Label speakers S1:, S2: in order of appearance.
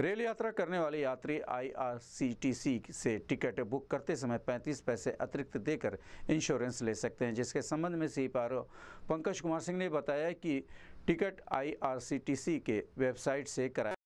S1: rail यात्रा करने वाले यात्री आईआरसीटीसी से टिकट बुक करते समय 35 पैसे अतिरिक्त देकर इंश्योरेंस ले सकते हैं जिसके संबंध में पारो पंकज कुमार सिंह ने बताया कि टिकट आईआरसीटीसी के वेबसाइट से कराया